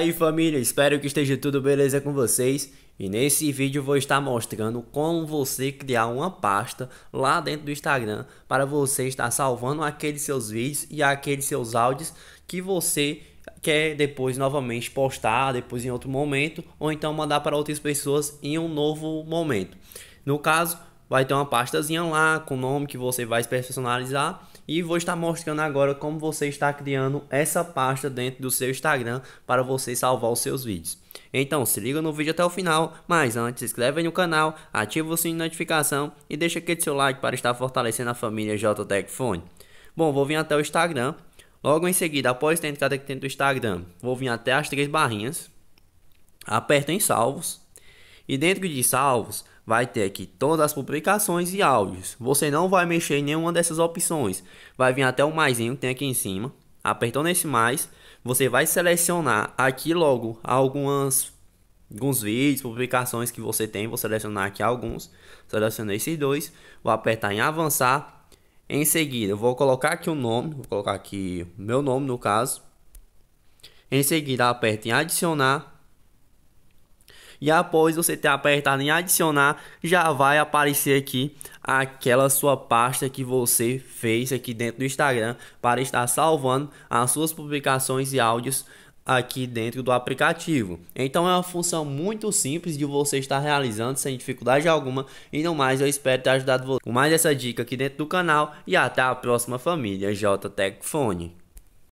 aí família, espero que esteja tudo beleza com vocês e nesse vídeo vou estar mostrando como você criar uma pasta lá dentro do Instagram para você estar salvando aqueles seus vídeos e aqueles seus áudios que você quer depois novamente postar, depois em outro momento ou então mandar para outras pessoas em um novo momento. No caso, vai ter uma pastazinha lá com o nome que você vai personalizar e vou estar mostrando agora como você está criando essa pasta dentro do seu Instagram para você salvar os seus vídeos. Então se liga no vídeo até o final, mas antes se inscreve no canal, ativa o sininho de notificação e deixa aquele seu like para estar fortalecendo a família JTEC Fone. Bom, vou vir até o Instagram, logo em seguida após ter entrado aqui dentro do Instagram, vou vir até as três barrinhas, aperto em salvos e dentro de salvos vai ter aqui todas as publicações e áudios. Você não vai mexer em nenhuma dessas opções. Vai vir até o maisinho que tem aqui em cima. Apertou nesse mais, você vai selecionar aqui logo algumas alguns vídeos, publicações que você tem. Vou selecionar aqui alguns. Selecionei esses dois. Vou apertar em avançar. Em seguida, vou colocar aqui o nome. Vou colocar aqui meu nome no caso. Em seguida, aperta em adicionar. E após você ter apertado em adicionar, já vai aparecer aqui aquela sua pasta que você fez aqui dentro do Instagram para estar salvando as suas publicações e áudios aqui dentro do aplicativo. Então é uma função muito simples de você estar realizando sem dificuldade alguma. E não mais, eu espero ter ajudado você com mais essa dica aqui dentro do canal. E até a próxima família JTech